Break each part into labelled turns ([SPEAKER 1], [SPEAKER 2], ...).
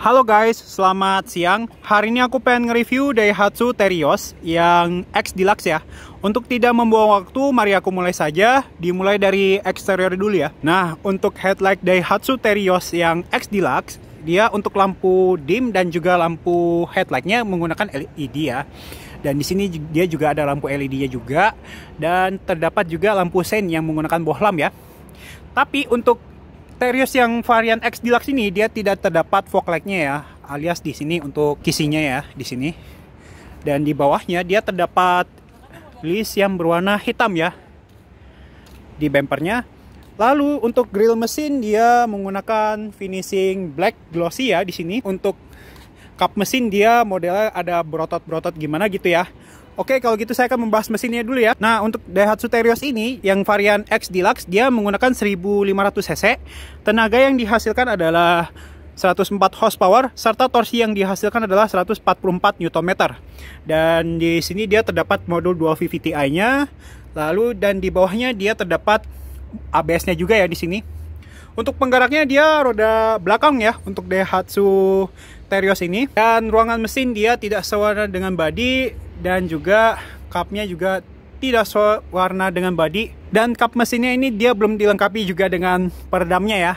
[SPEAKER 1] Halo guys, selamat siang. Hari ini aku pengen nge-review Daihatsu Terios yang X Deluxe ya. Untuk tidak membuang waktu, mari aku mulai saja. Dimulai dari eksterior dulu ya. Nah, untuk headlight Daihatsu Terios yang X Deluxe, dia untuk lampu dim dan juga lampu headlightnya menggunakan LED ya. Dan di sini dia juga ada lampu LED-nya juga dan terdapat juga lampu sein yang menggunakan bohlam ya. Tapi untuk Terios yang varian X Deluxe ini dia tidak terdapat fog light-nya ya, alias di sini untuk kisinya ya, di sini. Dan di bawahnya dia terdapat list yang berwarna hitam ya di bempernya. Lalu untuk grill mesin dia menggunakan finishing black glossy ya di sini. Untuk cup mesin dia modelnya ada berotot-berotot gimana gitu ya. Oke, kalau gitu saya akan membahas mesinnya dulu ya. Nah, untuk Daihatsu Terios ini yang varian X Deluxe dia menggunakan 1500 cc. Tenaga yang dihasilkan adalah 104 horsepower serta torsi yang dihasilkan adalah 144 Nm. Dan di sini dia terdapat modul dual VVTi-nya. Lalu dan di bawahnya dia terdapat ABS-nya juga ya di sini. Untuk penggeraknya dia roda belakang ya untuk Daihatsu Terios ini dan ruangan mesin dia tidak sewarna dengan body dan juga cupnya juga tidak sewarna dengan body dan cup mesinnya ini dia belum dilengkapi juga dengan peredamnya ya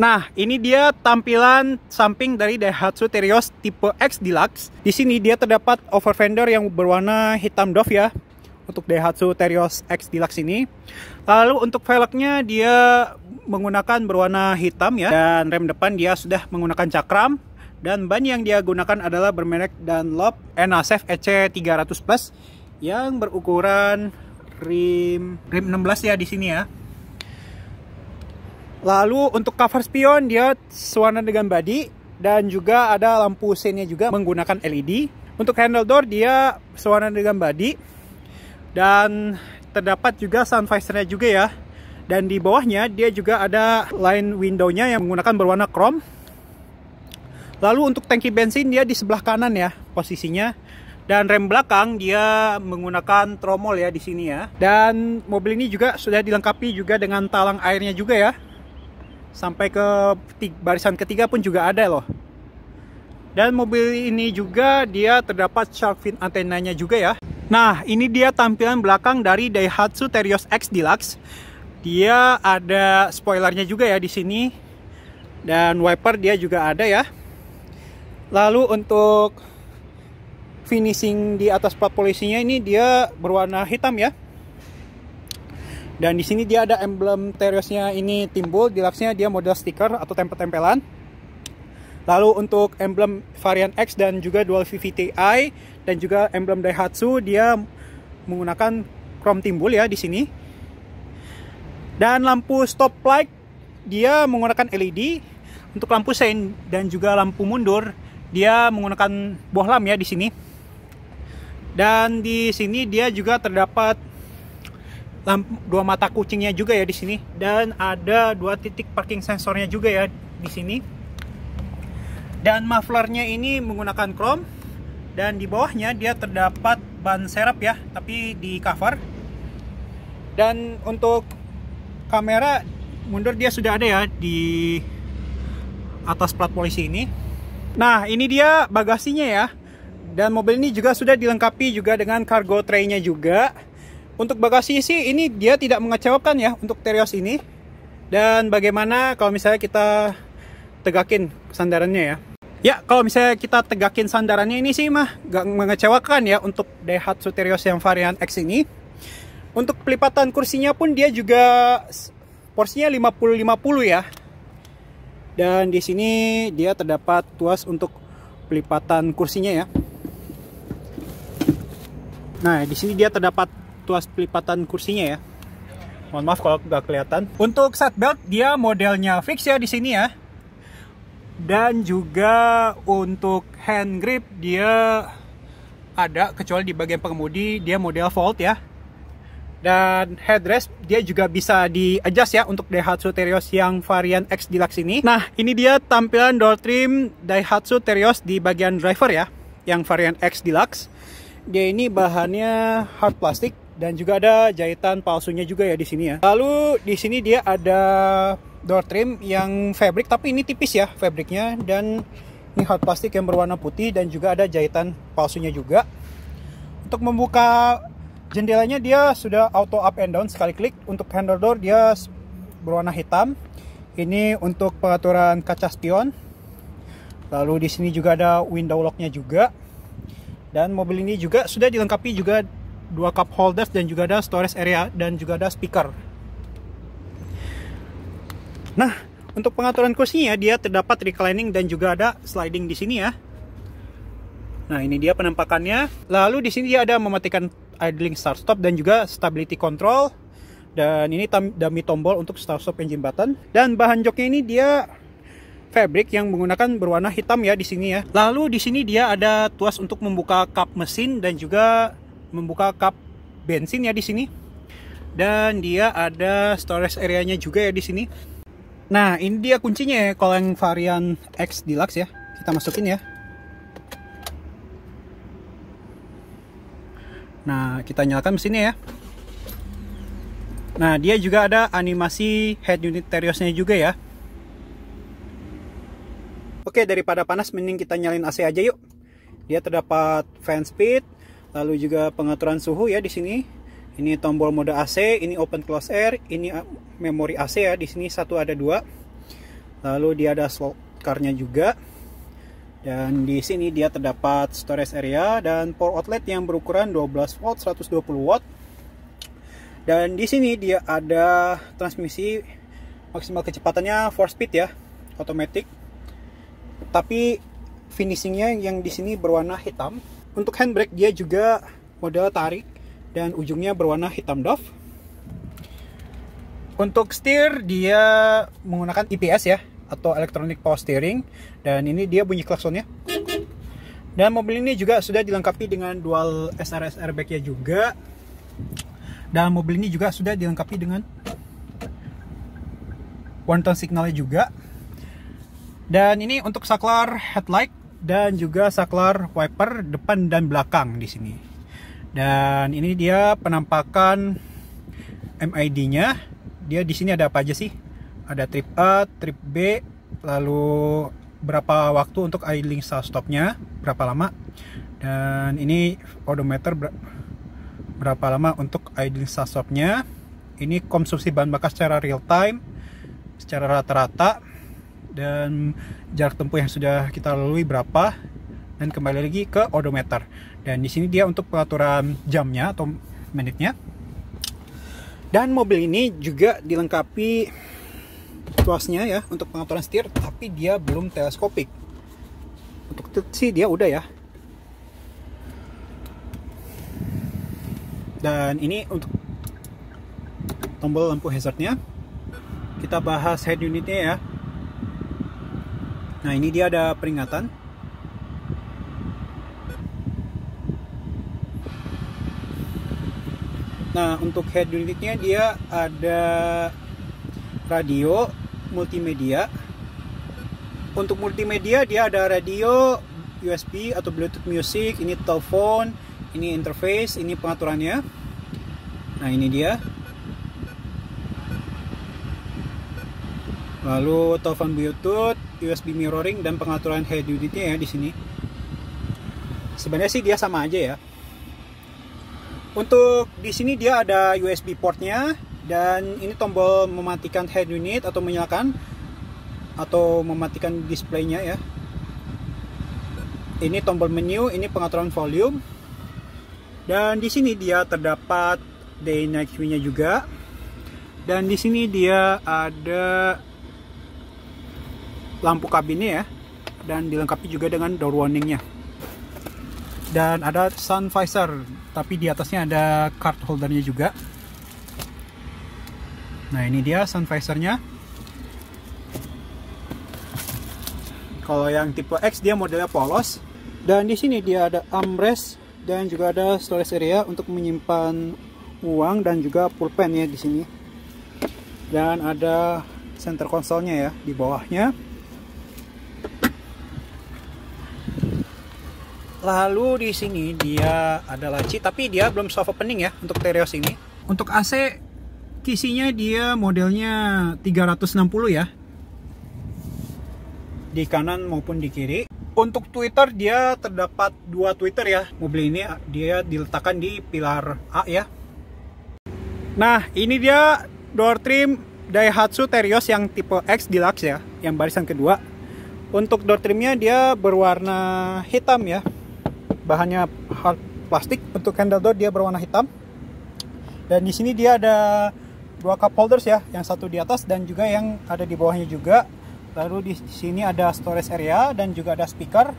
[SPEAKER 1] Nah, ini dia tampilan samping dari Daihatsu Terios tipe X Deluxe. Di sini dia terdapat over fender yang berwarna hitam doff ya untuk Daihatsu Terios X Deluxe ini. Lalu untuk velgnya dia menggunakan berwarna hitam ya dan rem depan dia sudah menggunakan cakram dan ban yang dia gunakan adalah bermerek Dunlop Enasef EC 300 Plus yang berukuran rim rim 16 ya di sini ya. Lalu untuk cover spion dia sewarna dengan body dan juga ada lampu seinnya juga menggunakan LED. Untuk handle door dia sewarna dengan body dan terdapat juga sun visornya juga ya. Dan di bawahnya dia juga ada line window-nya yang menggunakan berwarna chrome Lalu untuk tangki bensin dia di sebelah kanan ya posisinya. Dan rem belakang dia menggunakan tromol ya di sini ya. Dan mobil ini juga sudah dilengkapi juga dengan talang airnya juga ya. Sampai ke barisan ketiga pun juga ada loh. Dan mobil ini juga dia terdapat shark fin antenanya juga ya. Nah, ini dia tampilan belakang dari Daihatsu Terios X Deluxe. Dia ada spoilernya juga ya di sini. Dan wiper dia juga ada ya lalu untuk finishing di atas plat polisinya ini dia berwarna hitam ya dan di sini dia ada emblem Teriosnya ini timbul di laksnya dia model stiker atau tempel-tempelan lalu untuk emblem varian X dan juga dual VVTi dan juga emblem Daihatsu dia menggunakan chrome timbul ya di sini dan lampu stop light dia menggunakan LED untuk lampu sein dan juga lampu mundur dia menggunakan bohlam ya di sini. Dan di sini dia juga terdapat dua mata kucingnya juga ya di sini dan ada dua titik parking sensornya juga ya di sini. Dan mufflernya ini menggunakan chrome dan di bawahnya dia terdapat ban serap ya, tapi di cover. Dan untuk kamera mundur dia sudah ada ya di atas plat polisi ini Nah, ini dia bagasinya ya. Dan mobil ini juga sudah dilengkapi juga dengan cargo tray juga. Untuk bagasi sih ini dia tidak mengecewakan ya untuk Terios ini. Dan bagaimana kalau misalnya kita tegakin sandarannya ya. Ya, kalau misalnya kita tegakin sandarannya ini sih mah gak mengecewakan ya untuk Daihatsu Terios yang varian X ini. Untuk pelipatan kursinya pun dia juga porsinya 50-50 ya. Dan di sini dia terdapat tuas untuk pelipatan kursinya ya. Nah, di sini dia terdapat tuas pelipatan kursinya ya. Mohon maaf kalau nggak kelihatan. Untuk seat belt dia modelnya fix ya di sini ya. Dan juga untuk hand grip dia ada kecuali di bagian pengemudi dia model fold ya dan headrest dia juga bisa di adjust ya untuk Daihatsu Terios yang varian X Deluxe ini. Nah, ini dia tampilan door trim Daihatsu Terios di bagian driver ya, yang varian X Deluxe. Dia ini bahannya hard plastik dan juga ada jahitan palsunya juga ya di sini ya. Lalu di sini dia ada door trim yang fabric tapi ini tipis ya fabricnya dan ini hard plastik yang berwarna putih dan juga ada jahitan palsunya juga. Untuk membuka jendelanya dia sudah auto up and down sekali klik untuk handle door dia berwarna hitam ini untuk pengaturan kaca spion lalu di sini juga ada window locknya juga dan mobil ini juga sudah dilengkapi juga dua cup holders dan juga ada storage area dan juga ada speaker nah untuk pengaturan kursinya dia terdapat reclining dan juga ada sliding di sini ya nah ini dia penampakannya lalu di sini dia ada mematikan idling start stop dan juga stability control dan ini dummy tombol untuk start stop engine button dan bahan joknya ini dia fabric yang menggunakan berwarna hitam ya di sini ya lalu di sini dia ada tuas untuk membuka kap mesin dan juga membuka kap bensin ya di sini dan dia ada storage areanya juga ya di sini nah ini dia kuncinya ya kalau yang varian X Deluxe ya kita masukin ya Nah, kita nyalakan mesinnya ya. Nah, dia juga ada animasi head unit teriosnya juga ya. Oke, daripada panas mending kita nyalin AC aja yuk. Dia terdapat fan speed, lalu juga pengaturan suhu ya di sini. Ini tombol mode AC, ini open close air, ini memori AC ya. Di sini satu ada dua. Lalu dia ada slot card-nya juga. Dan di sini dia terdapat storage area dan power outlet yang berukuran 12 volt 120 watt. Dan di sini dia ada transmisi maksimal kecepatannya 4 speed ya, otomatis. Tapi finishingnya yang di sini berwarna hitam. Untuk handbrake dia juga model tarik dan ujungnya berwarna hitam doff. Untuk steer dia menggunakan IPS e ya, atau electronic power steering dan ini dia bunyi klaksonnya dan mobil ini juga sudah dilengkapi dengan dual SRS airbag ya juga dan mobil ini juga sudah dilengkapi dengan one tone signalnya juga dan ini untuk saklar headlight dan juga saklar wiper depan dan belakang di sini dan ini dia penampakan MID-nya dia di sini ada apa aja sih ada trip A, trip B, lalu berapa waktu untuk idling start stopnya, berapa lama, dan ini odometer ber berapa lama untuk idling start stopnya. Ini konsumsi bahan bakar secara real time, secara rata-rata, dan jarak tempuh yang sudah kita lalui berapa, dan kembali lagi ke odometer. Dan di sini dia untuk pengaturan jamnya atau menitnya. Dan mobil ini juga dilengkapi tuasnya ya untuk pengaturan setir tapi dia belum teleskopik untuk tilt sih dia udah ya dan ini untuk tombol lampu hazardnya kita bahas head unitnya ya nah ini dia ada peringatan nah untuk head unitnya dia ada radio multimedia. Untuk multimedia dia ada radio, USB atau Bluetooth music, ini telepon, ini interface, ini pengaturannya. Nah, ini dia. Lalu telepon Bluetooth, USB mirroring dan pengaturan head unitnya ya di sini. Sebenarnya sih dia sama aja ya. Untuk di sini dia ada USB portnya, dan ini tombol mematikan head unit atau menyalakan atau mematikan displaynya ya ini tombol menu ini pengaturan volume dan di sini dia terdapat day night view nya juga dan di sini dia ada lampu kabinnya ya dan dilengkapi juga dengan door warningnya dan ada sun visor tapi di atasnya ada card holdernya juga Nah ini dia sun visornya. Kalau yang tipe X dia modelnya polos. Dan di sini dia ada armrest dan juga ada storage area untuk menyimpan uang dan juga pulpen ya di sini. Dan ada center konsolnya ya di bawahnya. Lalu di sini dia ada laci tapi dia belum soft opening ya untuk Terios ini. Untuk AC Kisinya dia modelnya 360 ya. Di kanan maupun di kiri. Untuk Twitter dia terdapat dua Twitter ya. Mobil ini dia diletakkan di pilar A ya. Nah, ini dia door trim Daihatsu Terios yang tipe X Deluxe ya, yang barisan kedua. Untuk door trimnya dia berwarna hitam ya. Bahannya hard plastik, untuk handle door dia berwarna hitam. Dan di sini dia ada dua cup holders ya, yang satu di atas dan juga yang ada di bawahnya juga. Lalu di sini ada storage area dan juga ada speaker.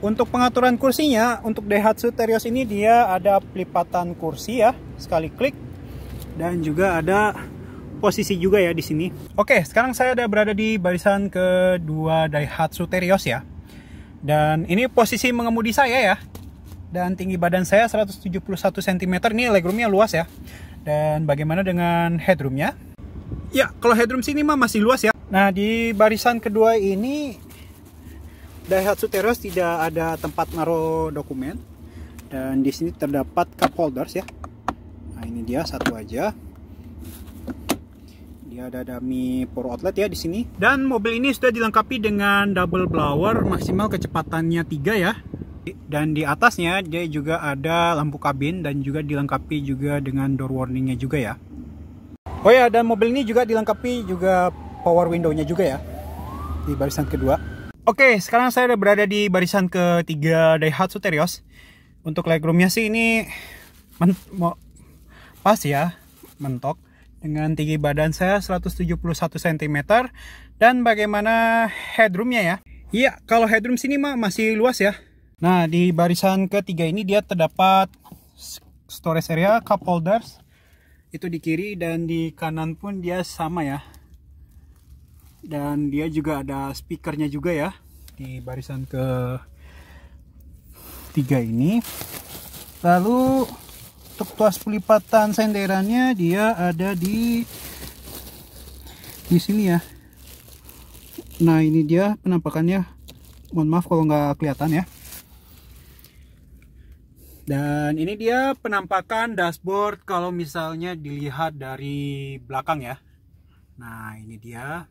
[SPEAKER 1] Untuk pengaturan kursinya, untuk Daihatsu Terios ini dia ada pelipatan kursi ya, sekali klik. Dan juga ada posisi juga ya di sini. Oke, sekarang saya ada berada di barisan kedua Daihatsu Terios ya. Dan ini posisi mengemudi saya ya. Dan tinggi badan saya 171 cm, ini legroomnya luas ya. Dan bagaimana dengan headroomnya? Ya, kalau headroom sini mah masih luas ya. Nah, di barisan kedua ini Daihatsu Terios tidak ada tempat naruh dokumen. Dan di sini terdapat cup holders ya. Nah, ini dia satu aja. Dia ada dummy power outlet ya di sini. Dan mobil ini sudah dilengkapi dengan double blower maksimal kecepatannya 3 ya dan di atasnya dia juga ada lampu kabin dan juga dilengkapi juga dengan door warningnya juga ya oh ya dan mobil ini juga dilengkapi juga power windownya juga ya di barisan kedua oke sekarang saya berada di barisan ketiga Daihatsu Terios untuk legroomnya sih ini pas ya mentok dengan tinggi badan saya 171 cm dan bagaimana headroomnya ya Iya, kalau headroom sini mah masih luas ya. Nah, di barisan ketiga ini dia terdapat storage area cup holders. Itu di kiri dan di kanan pun dia sama ya. Dan dia juga ada speakernya juga ya di barisan ke tiga ini. Lalu untuk tuas pelipatan senderannya dia ada di di sini ya. Nah, ini dia penampakannya. Mohon maaf kalau nggak kelihatan ya. Dan ini dia penampakan dashboard kalau misalnya dilihat dari belakang ya. Nah, ini dia.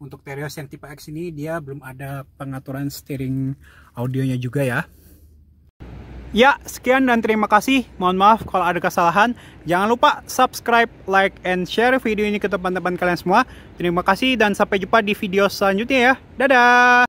[SPEAKER 1] Untuk Terios yang tipe X ini dia belum ada pengaturan steering audionya juga ya. Ya, sekian dan terima kasih. Mohon maaf kalau ada kesalahan. Jangan lupa subscribe, like, and share video ini ke teman-teman kalian semua. Terima kasih dan sampai jumpa di video selanjutnya ya. Dadah!